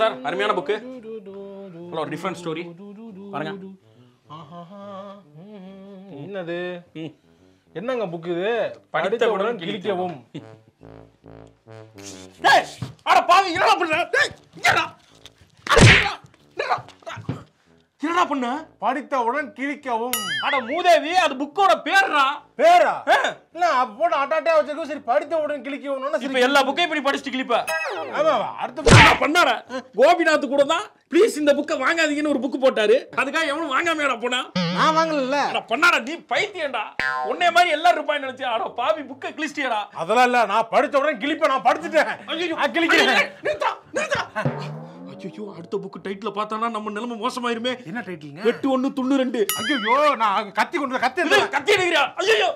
sir அருமையான book ஒரு different story பாருங்க என்னது என்னங்க புக் இது படித்தவுடன் கிழிக்கவும் அட பாவி என்னடா பண்ண என்னடா பண்ண படித்தவுடன் கிழிக்கவும் அட மூதேவி அது புக்கோட பேர்ரா பேரா போட்டு அட்டாட்டே வச்சிருக்கோம் சரி படித்த உடனே கிளிக்கி ஒண்ணு இப்ப எல்லா புக்கையும் இப்படி படிச்சுட்டு கிளிப்ப அடுத்த அடுத்து பண்ணார கோபிநாத் கூட தான் ப்ளீஸ் இந்த புக்கை வாங்காதீங்கன்னு ஒரு புக் போட்டாரு அதுக்காக எவனும் வாங்காமடா போனா நான் வாங்கல பண்ணாரா நீ பைத்தியம்டா உன்னே மாதிரி எல்லாரும் இருப்பான்னு நினைச்சு ஆடா பாவி புக்கை கிழிச்சியடா அதெல்லாம் இல்ல நான் படிச்ச உடனே கிளிப்ப நான் படிச்சுட்டேன் கிளிக்கிறேன் நிறுத்தா நிறுத்தா ஐயோ அடுத்த புக் டைட்டில் பார்த்தானா நம்ம நிலைமை மோசமாயிருமே என்ன டைட்டில் எட்டு ஒன்று துண்ணு ரெண்டு ஐயோ நான் கத்தி கொண்டு கத்தி கத்தி எடுக்கிறா ஐயோ